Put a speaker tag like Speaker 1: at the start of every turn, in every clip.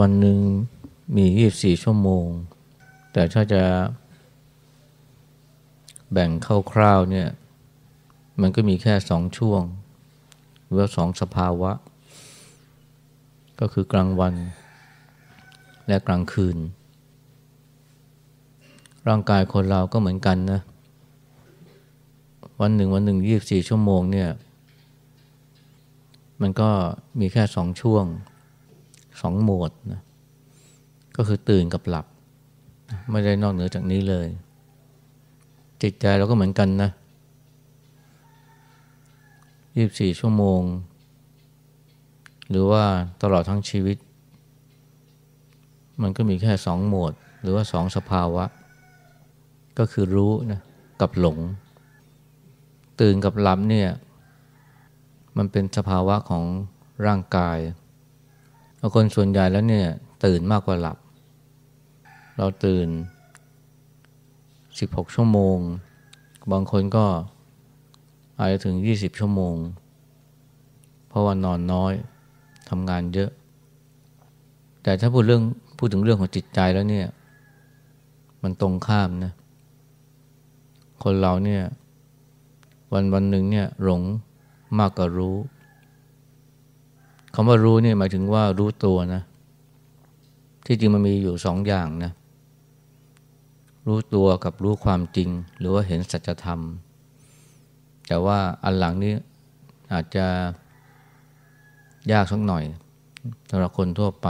Speaker 1: วันหนึ่งมี 24 ชั่วโมง แต่ถ้าจะแบ่งเข้าคร่าวเนี่ย มันก็มีแค่สองช่วงหรือสองสภาวะ ก็คือกลางวันและกลางคืน ร่างกายคนเราก็เหมือนกันนะ วันหนึ่ง วันหนึ่งยี่บสี่ชั่วโมงเนี่ย มันก็มีแค่สองช่วงสองโหมดนะ ก็คือตื่นกับหลับ ไม่ได้นอกเหนือจากนี้เลย จิตใจเราก็เหมือนกันนะยี่บสี่ชั่วโมง หรือว่าตลอดทั้งชีวิต มันก็มีแค่สองโหมด หรือว่าสองสภาวะ ก็คือรู้นะกับหลง ตื่นกับ หลับเนี่ยมันเป็นสภาวะของร่างกายคนส่วนใหญ่แล้วเนี่ย ตื่นมากกว่าหลับ เราตื่น 16 ชั่วโมง บางคนก็อาจจะถึง 20 ชั่วโมง เพราะว่านอนน้อยทำงานเยอะ แต่ถ้าพูดเรื่องพูดถึงเรื่องของจิตใจแล้วเนี่ย มันตรงข้ามนะคนเราเนี่ย วันวันหนึ่งเนี่ยหลงมากกว่ารู้คำว่ารู้นี่ หมายถึงว่ารู้ตัวนะ ที่จริงมันมีอยู่สองอย่างนะ รู้ตัวกับรู้ความจริงหรือว่าเห็นสัจธรรม แต่ว่าอันหลังนี้อาจจะยากสักหน่อยสำหรับคนทั่วไป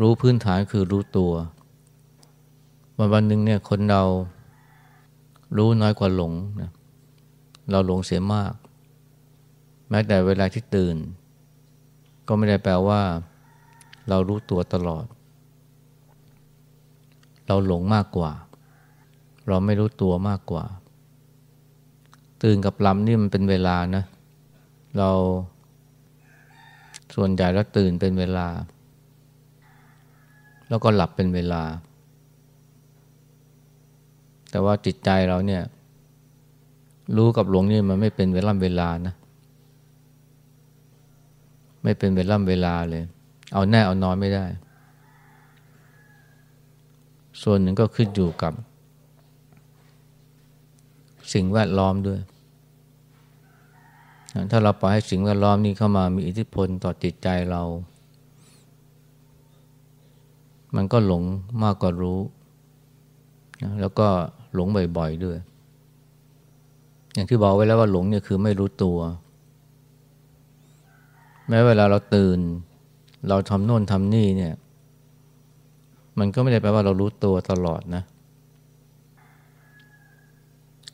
Speaker 1: รู้พื้นฐานคือรู้ตัววันวันหนึ่งเนี่ยคนเรารู้น้อยกว่าหลงนะเราหลงเสียมากแม้แต่เวลาที่ตื่น ก็ไม่ได้แปลว่า เรารู้ตัวตลอด เราหลงมากกว่า เราไม่รู้ตัวมากกว่า ตื่นกับลำนี่มันเป็นเวลานะ เราส่วนใหญ่แล้วตื่นเป็นเวลา แล้วก็หลับเป็นเวลา แต่ว่าจิตใจเราเนี่ย รู้กับหลงนี่มันไม่เป็นเวลาเวลานะไม่เป็นเวล่ำเวลาเลย เอาแน่เอานอนไม่ได้ ส่วนหนึ่งก็ขึ้นอยู่กับ สิ่งแวดล้อมด้วย ถ้าเราปล่อยให้สิ่งแวดล้อมนี้เข้ามามีอิทธิพลต่อจิตใจเรา มันก็หลงมากกว่ารู้ แล้วก็หลงบ่อยๆด้วย อย่างที่บอกไว้แล้วว่าหลงเนี่ยคือไม่รู้ตัวแม้เวลาเราตื่น เราทำโน่นทำนี่เนี่ย มันก็ไม่ได้แปลว่าเรารู้ตัวตลอดนะ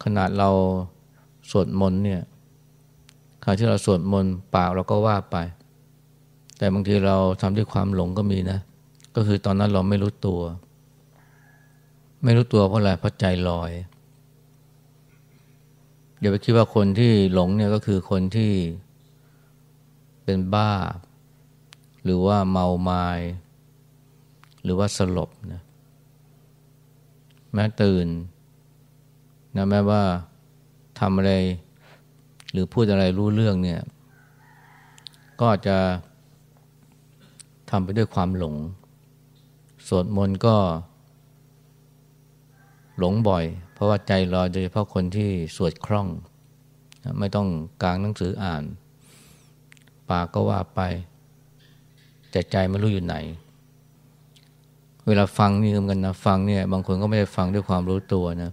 Speaker 1: ขนาดเราสวดมนต์เนี่ยคราวที่เราสวดมนต์ปากเราก็ว่าไป แต่บางทีเราทำด้วยความหลงก็มีนะ ก็คือตอนนั้นเราไม่รู้ตัว ไม่รู้ตัวเพราะอะไรเพราะใจลอยอย่าไปคิดว่าคนที่หลงเนี่ยก็คือคนที่เป็นบ้า หรือว่าเมาไมา้หรือว่าสลบนะแม้ตื่นนะแม้ว่าทำอะไรหรือพูดอะไรรู้เรื่องเนี่ย ก็จะทำไปด้วยความหลง สวดมนต์ก็หลงบ่อย เพราะว่าใจลอยโดยเฉพาะคนที่สวดคล่อง ไม่ต้องกางหนังสืออ่านปากก็ว่าไป แต่ใจไม่รู้อยู่ไหน เวลาฟังนี่เหมือนกันนะฟังเนี่ยบางคนก็ไม่ได้ฟังด้วยความรู้ตัวนะ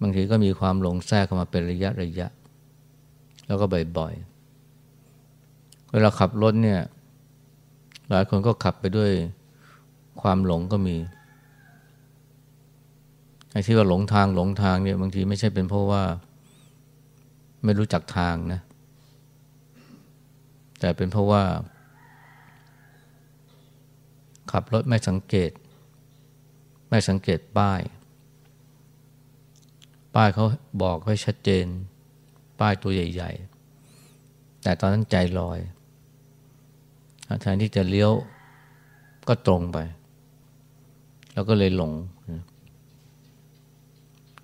Speaker 1: บางทีก็มีความหลงแทรกเข้ามาเป็นระยะระยะ แล้วก็บ่อยๆ เวลาขับรถเนี่ย หลายคนก็ขับไปด้วยความหลงก็มีไอ้ที่ว่าหลงทางหลงทางเนี่ย บางทีไม่ใช่เป็นเพราะว่าไม่รู้จักทางนะแต่เป็นเพราะว่า ขับรถไม่สังเกต ไม่สังเกตป้าย ป้ายเขาบอกไว้ชัดเจน ป้ายตัวใหญ่ๆ แต่ตอนนั้นใจลอยแทนที่จะเลี้ยวก็ตรงไป แล้วก็เลยหลง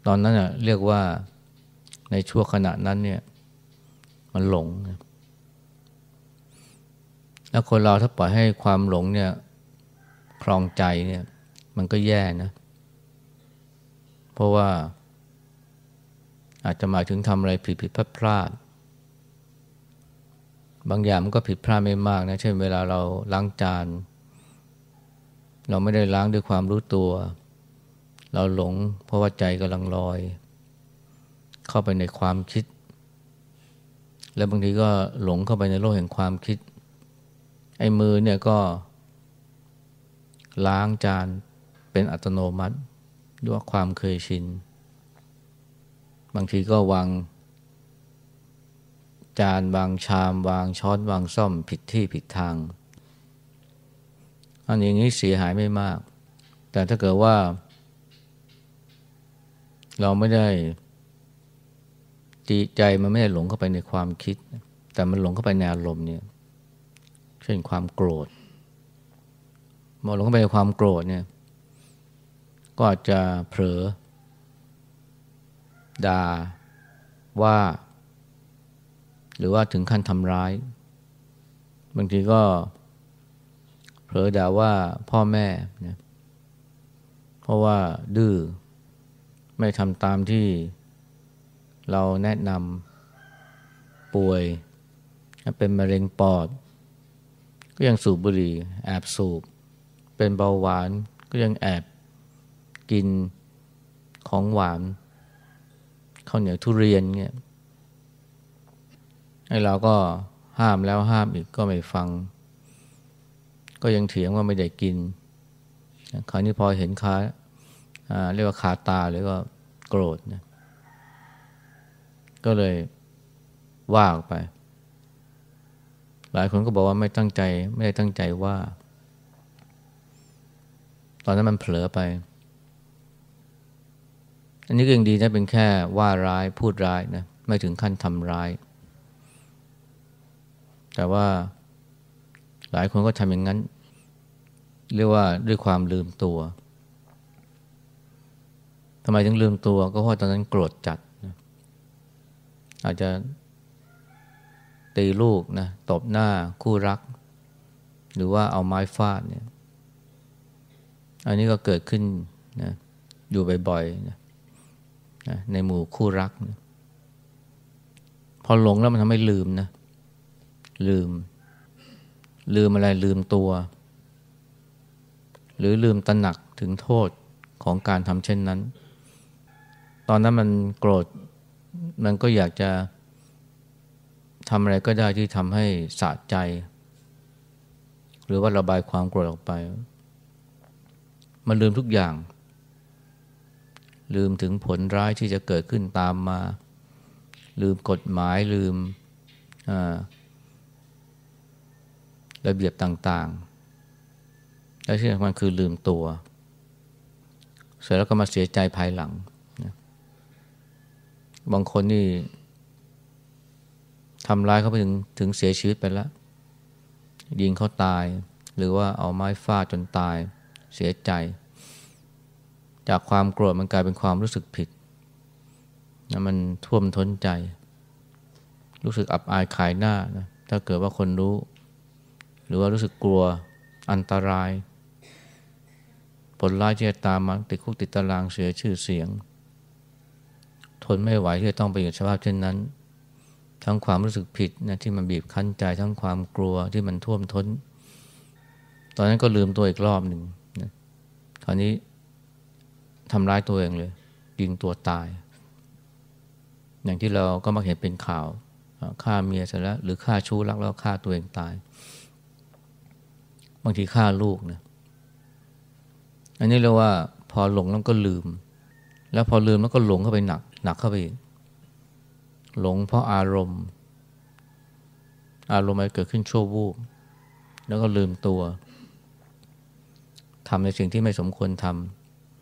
Speaker 1: ตอนนั้นเรียกว่าในช่วงขณะนั้นเนี่ย มันหลงนะแล้วคนเราถ้าปล่อยให้ความหลงเนี่ยคลองใจเนี่ย มันก็แย่นะ เพราะว่า อาจจะหมายถึงทำอะไรผิดผิดพลาดพลาดบางอย่างมันก็ผิดพลาดไม่มากนะ เช่น เวลาเราล้างจาน เราไม่ได้ล้างด้วยความรู้ตัว เราหลง เพราะว่าใจกำลังลอย เข้าไปในความคิด และบางทีก็หลงเข้าไปในโลกแห่งความคิดไอ้มือเนี่ยก็ล้างจานเป็นอัตโนมัติด้วยความเคยชิน บางทีก็วาง จานวางชาม วางช้อนวางซ่อมผิดที่ผิดทางอันอย่างนี้เสียหายไม่มาก แต่ถ้าเกิดว่า เราไม่ได้จิตใจ มันไม่ได้หลงเข้าไปในความคิด แต่มันหลงเข้าไปในอารมณ์เนี่ยเช่นความโกรธมองลงไปในความโกรธเนี่ย ก็อาจจะเผลอด่าว่า หรือว่าถึงขั้นทำร้าย บางทีก็เผลอด่าว่าพ่อแม่ เพราะว่าดื้อ ไม่ทำตามที่เราแนะนำ ป่วย เป็นมะเร็งปอดก็ยังสูบบุหรี่แอบสูบ เป็นเบาหวานก็ยังแอบกินของหวานข้าวเหนียวทุเรียนเงี้ย ไอ้เราก็ห้ามแล้วห้ามอีกก็ไม่ฟัง ก็ยังเถียงว่าไม่ได้กิน คราวนี้พอเห็นค้า เรียกว่าขาตาหรือว่าโกรธนะก็เลยว่าออกไปหลายคนก็บอกว่าไม่ตั้งใจ ไม่ได้ตั้งใจว่า ตอนนั้นมันเผลอไป อันนี้ก็ยังดีนะเป็นแค่ว่าร้ายพูดร้ายนะ ไม่ถึงขั้นทำร้าย แต่ว่าหลายคนก็ทำอย่างนั้น เรียกว่าด้วยความลืมตัวทำไมถึงลืมตัว ก็เพราะตอนนั้นโกรธจัดอาจจะตีลูกนะ ตบหน้าคู่รัก หรือว่าเอาไม้ฟาดเนี่ยอันนี้ก็เกิดขึ้นนะอยู่บ่อยๆนะนะในหมู่คู่รักนะพอหลงแล้วมันทำให้ลืมนะ ลืม ลืมอะไรลืมตัว หรือลืมตระหนักถึงโทษของการทำเช่นนั้น ตอนนั้นมันโกรธมันก็อยากจะทำอะไรก็ได้ที่ทำให้สะใจ หรือว่าระบายความโกรธออกไป มันลืมทุกอย่าง ลืมถึงผลร้ายที่จะเกิดขึ้นตามมาลืมกฎหมายลืมระเบียบต่างๆและที่สำคัญคือลืมตัว เสร็จแล้วก็มาเสียใจภายหลัง บางคนนี่ทำร้ายเขาไปถึงถึงเสียชีวิตไปแล้วยิงเขาตาย หรือว่าเอาไม้ฟาดจนตายเสียใจ จากความโกรธมันกลายเป็นความรู้สึกผิดนะมันท่วมท้นใจ รู้สึกอับอายขายหน้านะถ้าเกิดว่าคนรู้ หรือว่ารู้สึกกลัวอันตราย ผลร้ายที่จะตามมาติดคุกติดตารางเสียชื่อเสียง ทนไม่ไหวที่จะต้องไปอยู่สภาพเช่นนั้นทั้งความรู้สึกผิดนะที่มันบีบคั้นใจทั้งความกลัวที่มันท่วมท้นตอนนั้นก็ลืมตัวอีกรอบหนึ่งนะคราวนี้ทำร้ายตัวเองเลยยิงตัวตาย อย่างที่เราก็มักเห็นเป็นข่าวฆ่าเมียเสร็จแล้วหรือฆ่าชู้รักแล้วฆ่าตัวเองตาย บางทีฆ่าลูกนะอันนี้เราว่า พอหลงแล้วก็ลืม แล้วพอลืมแล้วก็หลงเข้าไปหนัก หนักเข้าไปอีกหลงเพราะอารมณ์ อารมณ์มันเกิดขึ้นชั่ววูบแล้วก็ลืมตัวทำในสิ่งที่ไม่สมควรท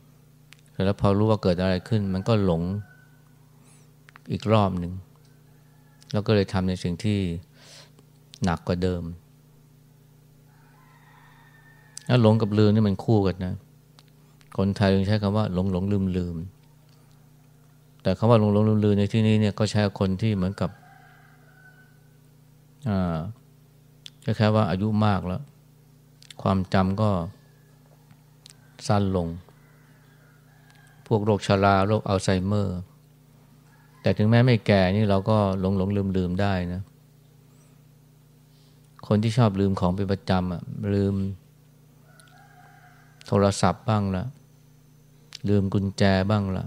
Speaker 1: ำแล้วพอรู้ว่าเกิดอะไรขึ้น มันก็หลงอีกรอบหนึ่ง แล้วก็เลยทำในสิ่งที่หนักกว่าเดิม แล้วหลงกับลืมนี่มันคู่กันนะ คนไทยัใช้คำว่าหลงหลงลืมลืมลมแต่คำว่าหลงหลงลืมในที่นี้เนี่ยก็ใช้คนที่เหมือนกับแค่ว่าอายุมากแล้ว ความจำก็ สั้นลง พวกโรคชาราโรคอัลไซเมอร์ แต่ถึงแม้ไม่แก่นี่เราก็หลงหลงลืมลืมได้นะ คนที่ชอบลืมของเป็นประจำอะลืม โทรศัพท์บ้างละลืมกุญแจบ้างละ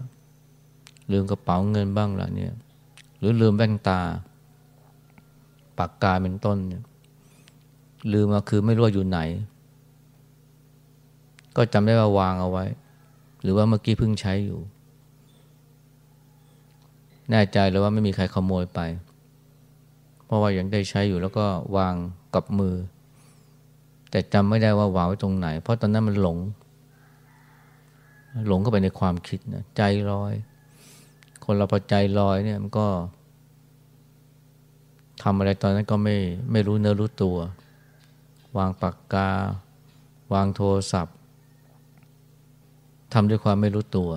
Speaker 1: ลืมกระเป๋าเงินบ้างล่ะเนี่ย หรือลืมแว่นตา ปากกาเป็นต้นเนี่ยลืมมาคือไม่รู้อยู่ไหน ก็จำได้ว่าวางเอาไว้ หรือว่าเมื่อกี้เพิ่งใช้อยู่แน่ใจเลยว่าไม่มีใครขโมยไป เพราะว่ายังได้ใช้อยู่แล้วก็วางกับมือ แต่จำไม่ได้ว่าวางไว้ตรงไหน เพราะตอนนั้นมันหลง หลงเข้าไปในความคิดนะใจลอยคนเราพอใจลอยเนี่ยมันก็ทำอะไรตอนนั้นก็ไม่ไม่รู้เนื้อรู้ตัว วางปากกา วางโทรศัพท์ทำด้วยความไม่รู้ตัว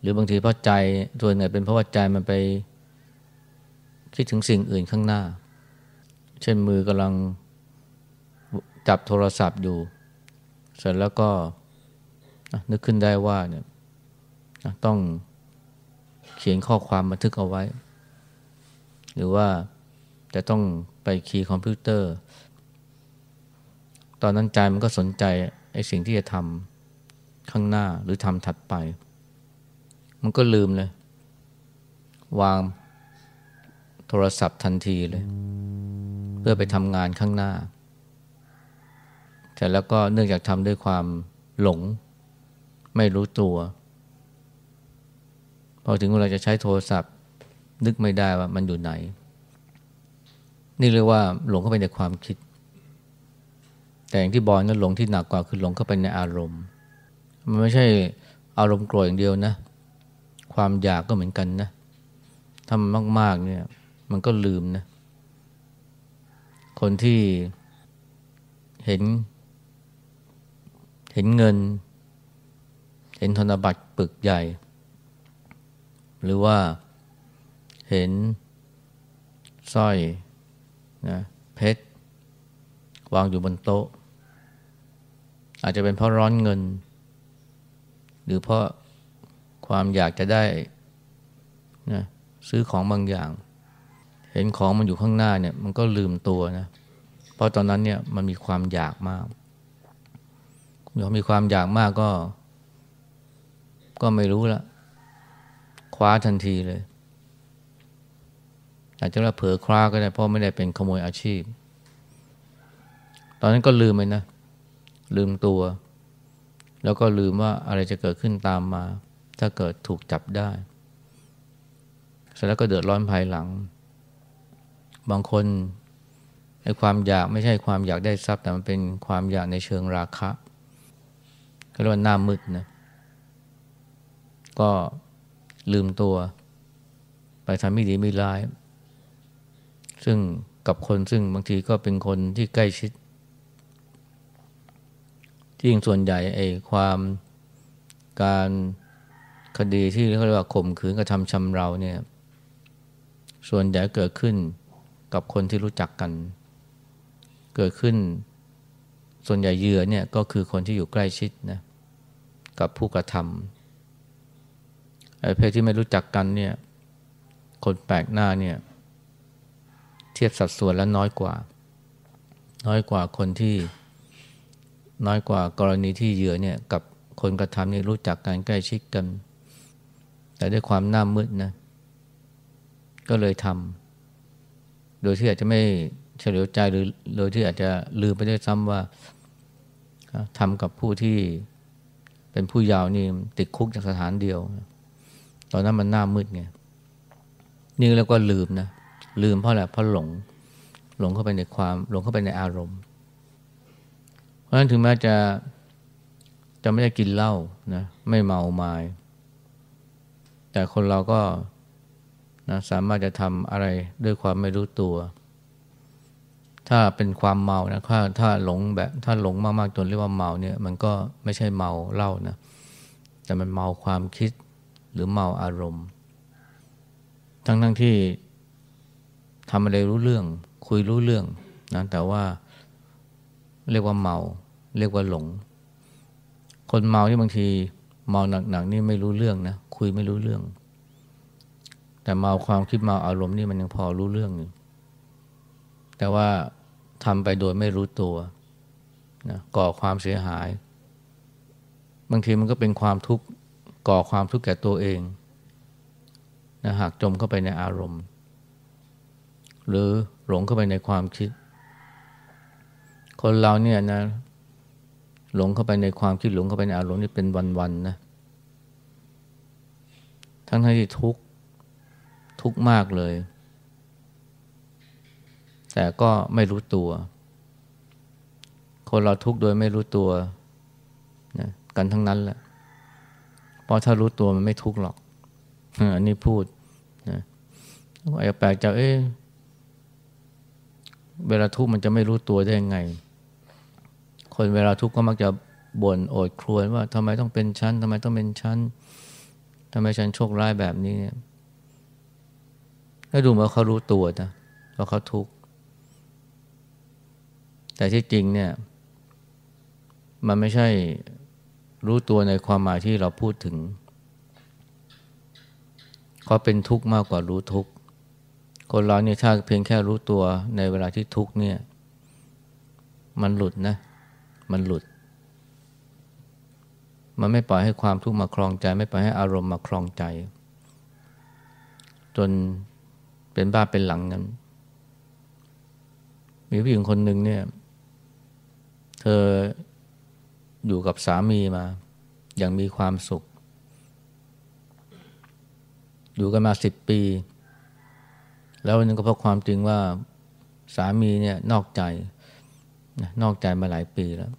Speaker 1: หรือบางทีเพราะใจตัวนี่ยเป็นเพราะว่าใจมันไปคิดถึงสิ่งอื่นข้างหน้า เช่นมือกำลังจับโทรศัพท์อยู่ เสร็จแล้วก็นึกขึ้นได้ว่าเนี่ยต้องเขียนข้อความบันทึกเอาไว้ หรือว่าจะต้องไปคีย์คอมพิวเตอร์ ตอนนั้นใจมันก็สนใจไอ้สิ่งที่จะทำข้างหน้าหรือทำถัดไป มันก็ลืมเลย วางโทรศัพท์ทันทีเลย เพื่อไปทำงานข้างหน้า แต่แล้วก็เนื่องจากทำด้วยความหลง ไม่รู้ตัวพอถึงเวลาจะใช้โทรศัพท์ นึกไม่ได้ว่า มันอยู่ไหน นี่เรียกว่าหลงเข้าไปในความคิด แต่อย่างที่บอลนั้นหลงที่หนักกว่าคือหลงเข้าไปในอารมณ์ มันไม่ใช่อารมณ์โกรธอย่างเดียวนะ ความอยากก็เหมือนกันนะทำมาก ๆเนี่ยมันก็ลืมนะ คนที่เห็นเห็นเงิน เห็นธนบัตรปึกใหญ่หรือว่าเห็นสร้อยนะเพชรวางอยู่บนโต๊ะ อาจจะเป็นเพราะร้อนเงิน หรือเพราะความอยากจะได้นะซื้อของบางอย่าง เห็นของมันอยู่ข้างหน้าเนี่ย มันก็ลืมตัวนะ เพราะตอนนั้นเนี่ยมันมีความอยากมากเมื่อมีความอยากมากก็ ก็ไม่รู้ละคว้าทันทีเลยอาจจะว่าเผลอคว้าก็ได้เพราะไม่ได้เป็นขโมยอาชีพ ตอนนั้นก็ลืมไปนะ ลืมตัว แล้วก็ลืมว่าอะไรจะเกิดขึ้นตามมา ถ้าเกิดถูกจับได้ เสร็จแล้วก็เดือดร้อนภายหลัง บางคนไอ้ความอยากไม่ใช่ความอยากได้ทรัพย์ แต่มันเป็นความอยากในเชิงราคะก็เรียกว่าหน้ามืดนะ ก็ลืมตัว ไปทำไม่ดีไม่ร้าย ซึ่งกับคนซึ่งบางทีก็เป็นคนที่ใกล้ชิดที่ยิ่งส่วนใหญ่ไอ้ความการคดีที่เขาเรียกว่าข่มขืนกระทำชำเราเนี่ย ส่วนใหญ่เกิดขึ้นกับคนที่รู้จักกัน เกิดขึ้น ส่วนใหญ่เยื่อเนี่ยก็คือคนที่อยู่ใกล้ชิดนะกับผู้กระทำไอ้เพศที่ไม่รู้จักกันเนี่ย คนแปลกหน้าเนี่ย เทียบสัดส่วนแล้วน้อยกว่า น้อยกว่าคนที่น้อยกว่ากรณีที่เหยื่อเนี่ย กับคนกระทำนี่รู้จักกันใกล้ชิดกัน แต่ด้วยความหน้ามืดนะก็เลยทำโดยที่อาจจะไม่เฉลียวใจหรือโดยที่อาจจะลืมไปด้วยซ้ำว่าทำกับผู้ที่เป็นผู้ยาวนี่ติดคุกจากสถานเดียวนะตอนนั้นมันหน้ามืดไงนี่ียกวก็ลืมนะ ลืมเพราะอะไรเพราะหลง หลงเข้าไปในความหลงเข้าไปในอารมณ์ เพราะฉะนั้นถึงแม้จะจะไม่ได้กินเหล้านะไม่เมาไมา้แต่คนเราก็นะสามารถจะทำอะไรด้วยความไม่รู้ตัว ถ้าเป็นความเมานะ ถ้าถ้าหลงแบบถ้าหลงมากๆจนเรียกว่าเมาเนี่ย มันก็ไม่ใช่เมาเหล้านะ แต่มันเมาความคิดหรือเมาอารมณ์ ทั้งทั้งที่ทำอะไรรู้เรื่อง คุยรู้เรื่องนะแต่ว่าเรียกว่าเมา เรียกว่าหลง คนเมาที่บางทีเมาหนักๆนี่ไม่รู้เรื่องนะคุยไม่รู้เรื่อง แต่เมาความคิดเมาอารมณ์นี่มันยังพอรู้เรื่องอยู่แต่ว่าทำไปโดยไม่รู้ตัวนะก่อความเสียหาย บางทีมันก็เป็นความทุกข์ก่อความทุกข์แก่ตัวเองนะหากจมเข้าไปในอารมณ์ หรือหลงเข้าไปในความคิด คนเราเนี่ยนะหลงเข้าไปในความคิดหลงเข้าไปในอารมณ์นี่เป็นวันๆนะทั้งที่ทุกทุกมากเลย แต่ก็ไม่รู้ตัว คนเราทุกโดยไม่รู้ตัวนะกันทั้งนั้นแหละพราะถ้ารู้ตัวมันไม่ทุกข์หรอกอันนี้พูดนะไอ้แปลกจะเอ๊ะเวลาทุกข์มันจะไม่รู้ตัวได้ยังไง คนเวลาทุกข์ก็มักจะบ่นโอดครวญว่าทำไมต้องเป็นชั้นทำไมต้องเป็นชั้นทำไมฉันโชคร้ายแบบนี้เนี่ยให้ดูว่มเขารู้ตัวนะว่าเขาทุกข์ แต่ที่จริง เนี่ย มันไม่ใช่รู้ตัวในความหมายที่เราพูดถึงเขาเป็นทุกข์มากกว่ารู้ทุกข์คนเราเนี่ยถ้าเพียงแค่รู้ตัวในเวลาที่ทุกข์เนี่ย มันหลุดนะมันหลุด มันไม่ปล่อยให้ความทุกข์มาคลองใจ ไม่ปล่อยให้อารมณ์มาคลองใจ จนเป็นบ้าเป็นหลังนั้น มีผู้หญิงคนหนึ่งเนี่ย เธออยู่กับสามีมาอย่างมีความสุข อยู่กันมาสิบปี แล้ววันนึงก็พบความจริงว่า สามีเนี่ยนอกใจ นอกใจมาหลายปีแล้ว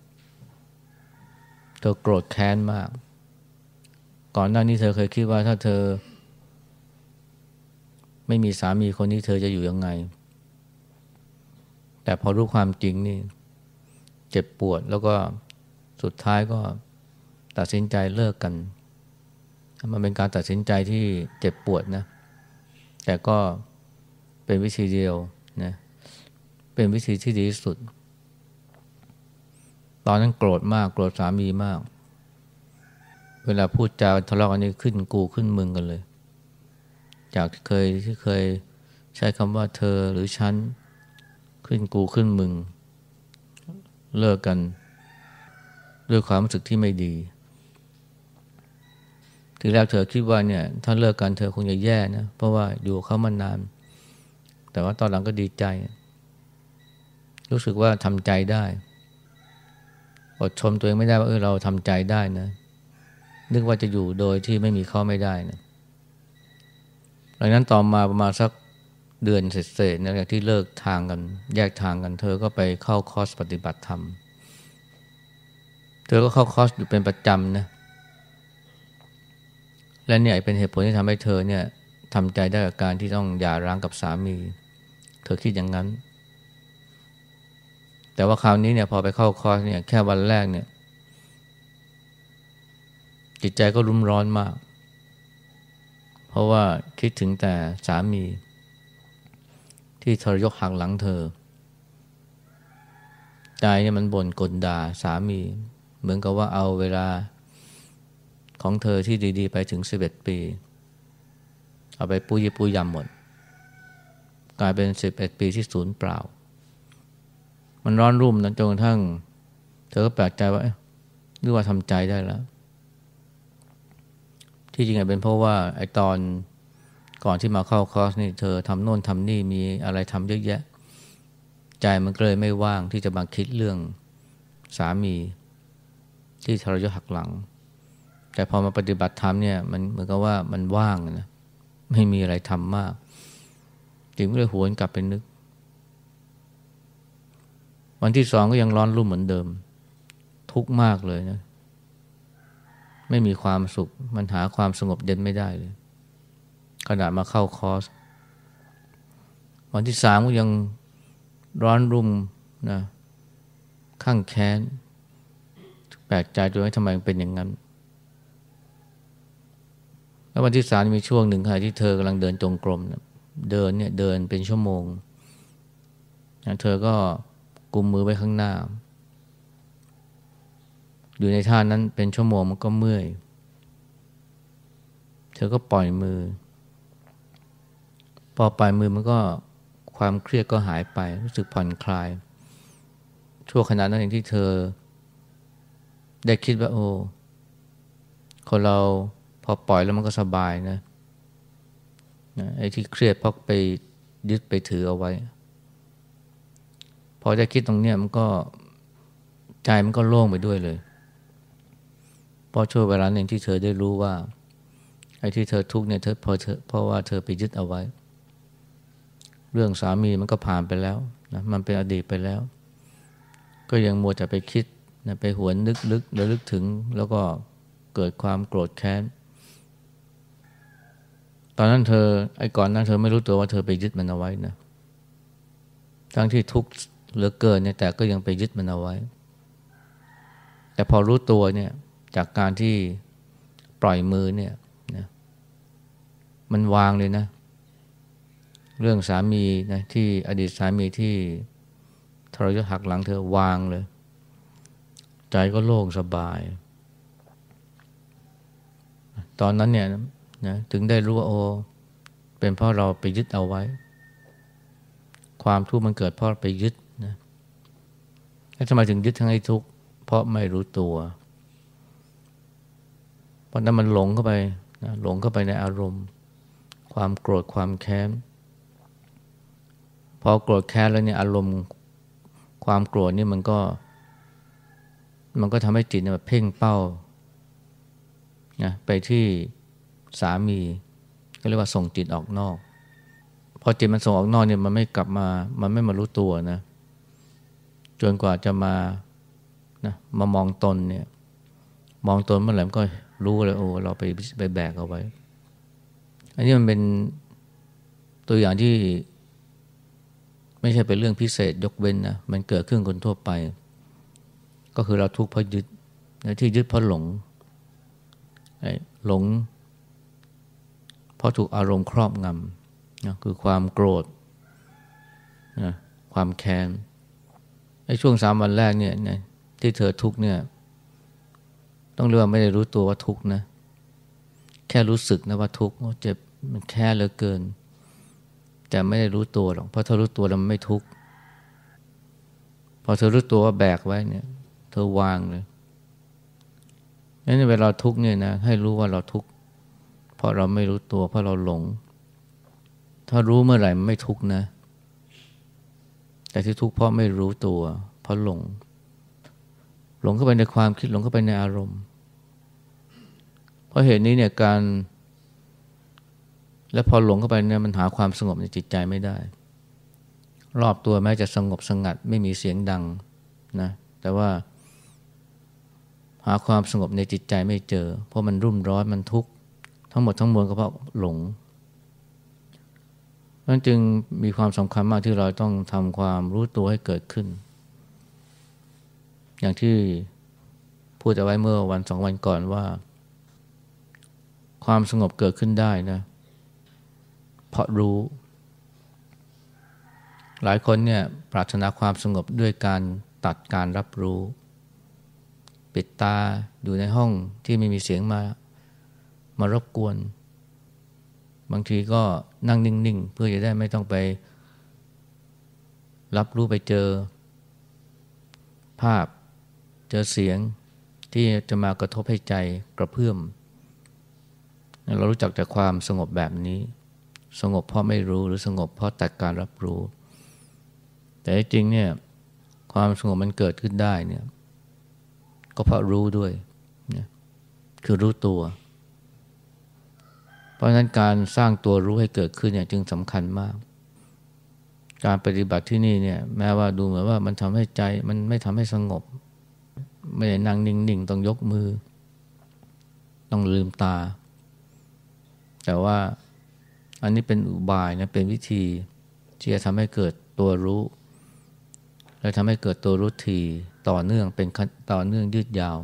Speaker 1: เธอโกรธแค้นมาก ก่อนหน้านี้เธอเคยคิดว่าถ้าเธอ ไม่มีสามีคนนี้เธอจะอยู่ยังไง แต่พอรู้ความจริงนี่ เจ็บปวดแล้วก็สุดท้ายก็ตัดสินใจเลิกกัน มันเป็นการตัดสินใจที่เจ็บปวดนะ แต่ก็เป็นวิธีเดียวนะเป็นวิธีที่ดีที่สุด ตอนนั้นโกรธมากโกรธสามีมาก เวลาพูดจาทะเลาะกันนี่ขึ้นกูขึ้นมึงกันเลย จากเคยที่เคยใช้คำว่าเธอหรือฉัน ขึ้นกูขึ้นมึงเลิกกันด้วยความรู้สึกที่ไม่ดีทีแรกเธอคิดว่าเนี่ย ถ้าเลิกกันเธอคงจะแย่นะ เพราะว่าอยู่เขามานาน แต่ว่าตอนหลังก็ดีใจ รู้สึกว่าทำใจได้ อดชมตัวเองไม่ได้ว่าเออเราทำใจได้นะ นึกว่าจะอยู่โดยที่ไม่มีเขาไม่ได้นะหลังนั้นต่อมาประมาณสักเดือนเสร็จๆนะที่เลิกทางกัน แยกทางกันเธอ ก็ไปเข้าคอร์สปฏิบัติธรรมเธอก็เข้าคอร์สอยู่เป็นประจำนะ และเนี่ยเป็นเหตุผลที่ทำให้เธอเนี่ยทำใจได้กับการที่ต้องหย่าร้างกับสามี เธอคิดอย่างนั้น แต่ว่าคราวนี้เนี่ยพอไปเข้าคอร์สเนี่ยแค่วันแรกเนี่ยจิตใจก็รุ่มร้อนมาก เพราะว่าคิดถึงแต่สามี ที่ทรยกหักหลังเธอใจเนี่ยมันบ่นกลด่าสามีเหมือนกับว่าเอาเวลาของเธอที่ดี ๆ ไปถึงสิบเอ็ดปี เอาไปปุยปุยยำหมด กลายเป็นสิบเอ็ดปีที่ศูนย์เปล่า มันร้อนรุ่มนะจนกระทั่งเธอก็แปลกใจว่ารืกว่าทำใจได้แล้ว ที่จริงอเป็นเพราะว่า ไอตอนก่อนที่มาเข้าคอร์สนี่ เธอทำโน่นทำนี่มีอะไรทำเยอะแยะ ใจมันเลยไม่ว่างที่จะมาคิดเรื่องสามีที่ทรยศหักหลัง แต่พอมาปฏิบัติธรรมเนี่ยมันเหมือนกับว่ามันว่างนะไม่มีอะไรทำมากจึงเลยหวนกลับไปนึก วันที่สองก็ยังร้อนรุ่มเหมือนเดิม ทุกมากเลยนะไม่มีความสุข มันหาความสงบเย็นไม่ได้เลยขนาดมาเข้าคอร์สวันที่สามก็ยังร้อนรุ่มนะข้างแค้นแปลกใจด้วยทำไมมันเป็นอย่างนั้น แล้ววันที่สามมีช่วงหนึ่ง ค่ะที่เธอกำลังเดินจงกรมเดินเนี่ยเดินเป็นชั่วโมง เธอก็กุมมือไว้ข้างหน้า อยู่ในท่านั้นเป็นชั่วโมงมันก็เมื่อย เธอก็ปล่อยมือ พอปล่อยมือมันก็ความเครียดก็หายไปรู้สึกผ่อนคลายช่วงขณะนั้นเองที่เธอได้คิดว่าโอ้คนเราพอปล่อยแล้วมันก็สบายนะไอ้ที่เครียดเพราะไปยึดไปถือเอาไว้พอได้คิดตรงเนี้ยมันก็ใจมันก็โล่งไปด้วยเลยพอช่วยเวลาหนึ่งที่เธอได้รู้ว่าไอ้ที่เธอทุกเนี่ยเธอพอเธอเพราะว่าเธอไปยึดเอาไว้ เรื่องสามีมันก็ผ่านไปแล้วนะมันเป็นอดีตไปแล้ว ก็ยังมัวจะไปคิดนะไปหวนนึกลึก้วลึกถึงแล้วก็เกิดความโกรธแค้น ตอนนั้นเธอไอ้ก่อนนั้นเธอไม่รู้ตัวว่าเธอไปยึดมันเอาไว้นะ ทั้งที่ทุกข์เหลือเกินเนี่ยแต่ก็ยังไปยึดมันเอาไว้ แต่พอรู้ตัวเนี่ยจากการที่ปล่อยมือเนี่ยนะ มันวางเลยนะ เรื่องสามีนะที่อดีตสามีที่ทรยศหักหลัง เธอวางเลยใจก็โล่งสบาย ตอนนั้น เนี่ยนะถึงได้รู้ว่าโอ เป็นเพราะเราไปยึดเอาไว้ ความทุกข์มันเกิด เพราะไปยึดนะ แล้วทำไมถึงยึดทั้งให้ทุกข์เพราะไม่รู้ตัว เพราะนั้นมันหลงเข้าไปนะหลงเข้าไปในอารมณ์ ความโกรธความแค้นพอโกรธแค้นแล้วเนี่ยอารมณ์ ความโกรธนี่มันก็มันก็ทำให้จิตเนี่ยเพ่งเป้านะไปที่สามีก็เรียกว่า ส่งจิตออกนอกพอจิตมันส่งออกนอกเนี่ยมันไม่กลับมา มันไม่มารู้ตัวนะ จนกว่าจะมานะมามองตนเนี่ย มองตนเมื่อไหร่ก็รู้เลย โอ้เราไปไปแบกเอาไว้อันนี้มันเป็นตัวอย่างที่ไม่ใช่เป็นเรื่องพิเศษยกเว้นนะ มันเกิดขึ้นคนทั่วไปก็คือเราทุกข์เพราะยึดที่ยึดเพราะหลงหลง เพราะถูกอารมณ์ครอบงำนะคือความโกรธนะความแค้นในช่วงสามวันแรกเนี่ยที่เธอทุกข์เนี่ยต้องเรียกว่าไม่ได้รู้ตัวว่าทุกข์นะแค่รู้สึกนะว่าทุกข์เจ็บมันแค่เหลือเกิน แต่ไม่ได้รู้ตัวหรอกเพราะเธอรู้ตัวแล้วมันไม่ทุกข์พอเธอรู้ตัวว่าแบกไว้เนี่ยธอวางเลย นั้นเวลาทุกเนี่ยนะ ให้รู้ว่าเราทุกเพราะเราไม่รู้ตัวเพราะเราหลง ถ้ารู้เมื่อไหร่ไม่ทุกนะ แต่ที่ทุกเพราะไม่รู้ตัว เพราะหลง หลงเข้าไปในความคิดหลงเข้าไปในอารมณ์ เพราะเหตุนี้เนี่ยการ และพอหลงเข้าไปเนี่ยมันหาความสงบในจิตใจไม่ได้ รอบตัวแม้จะสงบสงัด ไม่มีเสียงดังนะ แต่ว่าหาความสงบในจิตใจไม่เจอ เพราะมันรุ่มร้อน มันทุกข์ ทั้งหมดทั้งมวลก็เพราะหลงนั่นจึงมีความสำคัญมากที่เราต้องทำความรู้ตัวให้เกิดขึ้น อย่างที่พูดเอาไว้เมื่อวันสองวันก่อนว่า ความสงบเกิดขึ้นได้นะเพราะรู้ หลายคนเนี่ยปรารถนาความสงบด้วยการตัดการรับรู้ปิดตาอยู่ในห้องที่ไม่มีเสียงมา มารบกวน บางทีก็นั่งนิ่ง ๆ เพื่อจะได้ไม่ต้องไป รับรู้ไปเจอ ภาพเจอเสียงที่จะมากระทบให้ใจกระเพื่อมเรารู้จักแต่ความสงบแบบนี้ สงบเพราะไม่รู้หรือสงบเพราะแต่การรับรู้ แต่จริงเนี่ยความสงบมันเกิดขึ้นได้เนี่ยก็เพราะรู้ด้วยนะคือรู้ตัว เพราะฉะนั้นการสร้างตัวรู้ให้เกิดขึ้นเนี่ยจึงสำคัญมาก การปฏิบัติที่นี่เนี่ยแม้ว่าดูเหมือนว่ามันทำให้ใจมันไม่ทำให้สงบ ไม่ได้นั่งนิ่งๆ ต้องยกมือ ต้องลืมตา แต่ว่าอันนี้เป็นอุบายนะเป็นวิธี ที่จะทำให้เกิดตัวรู้ และทำให้เกิดตัวรู้ทีต่อเนื่องเป็นต่อเนื่องยืดยาว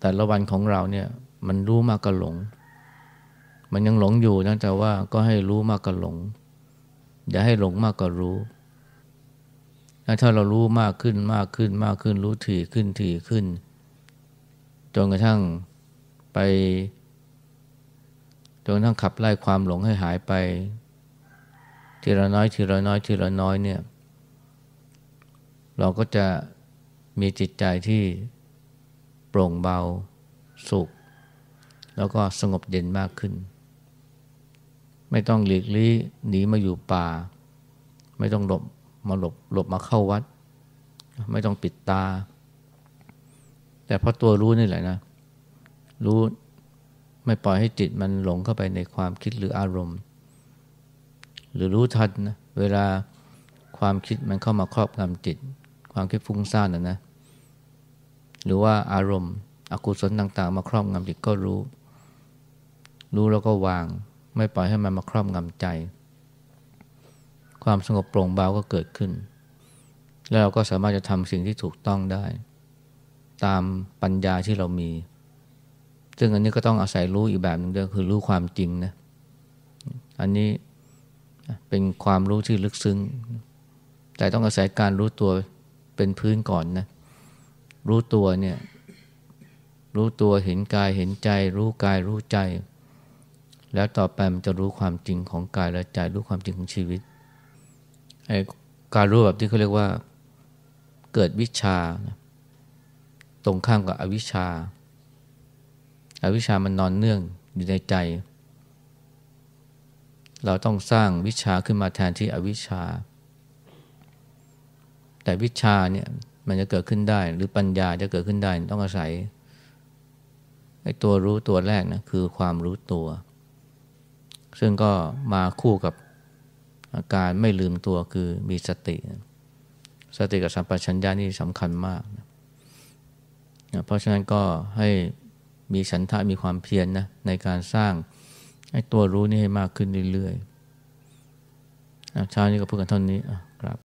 Speaker 1: แต่ละวันของเราเนี่ยมันรู้มากกว่าหลง มันยังหลงอยู่นะแต่ว่าก็ให้รู้มากกว่าหลง อย่าให้หลงมากกว่ารู้ถ้าเรารู้มากขึ้นมากขึ้น มากขึ้นรู้ถี่ขึ้นถี่ขึ้น จนกระทั่งไป จนกระทั่งขับไล่ความหลงให้หายไปทีละน้อยทีละน้อยทีละน้อยเนี่ยเราก็จะมีจิตใจที่โปร่งเบาสุขแล้วก็สงบเย็นมากขึ้น ไม่ต้องหลีกลี่หนีมาอยู่ป่า ไม่ต้องหลบมาหลบหลบมาเข้าวัด ไม่ต้องปิดตา แต่เพราะตัวรู้นี่แหละนะ รู้ไม่ปล่อยให้จิตมันหลงเข้าไปในความคิดหรืออารมณ์ หรือรู้ทันนะเวลาความคิดมันเข้ามาครอบงำจิตความคิดฟุ้งซ่านนะนะ หรือว่าอารมณ์ อกุศลต่างๆมาครอบงำจิตก็รู้ รู้แล้วก็วาง ไม่ปล่อยให้มันมาครอบงำใจ ความสงบโปร่งเบาก็เกิดขึ้น แล้วเราก็สามารถจะทำสิ่งที่ถูกต้องได้ ตามปัญญาที่เรามี ซึ่งอันนี้ก็ต้องอาศัยรู้อีกแบบหนึ่งด้วยคือรู้ความจริงนะ อันนี้เป็นความรู้ที่ลึกซึ้งแต่ต้องอาศัยการรู้ตัวเป็นพื้นก่อนนะรู้ตัวเนี่ย รู้ตัวเห็นกายเห็นใจ รู้กายรู้ใจ แล้วต่อไปมันจะรู้ความจริงของกายและใจรู้ความจริงของชีวิตไอ้การรู้แบบที่เขาเรียกว่าเกิดวิชาตรงข้ามกับอวิชชาอาวิชามันนอนเนื่องอยู่ในใจ เราต้องสร้างวิชาขึ้นมาแทนที่อวิชชาแต่วิชาเนี่ยมันจะเกิดขึ้นได้ หรือปัญญาจะเกิดขึ้นได้ต้องอาศัยไอ้ตัวรู้ตัวแรกนะคือความรู้ตัว ซึ่งก็มาคู่กับอาการไม่ลืมตัวคือมีสติ สติกับสัมปชัญญะนี่สำคัญมากนะเพราะฉะนั้นก็ให้มีฉันทะมีความเพียรนนะในการสร้างไอ้ตัวรู้นี่ให้มากขึ้นเรื่อยๆเช้านี้ก็พูดกันเท่านี้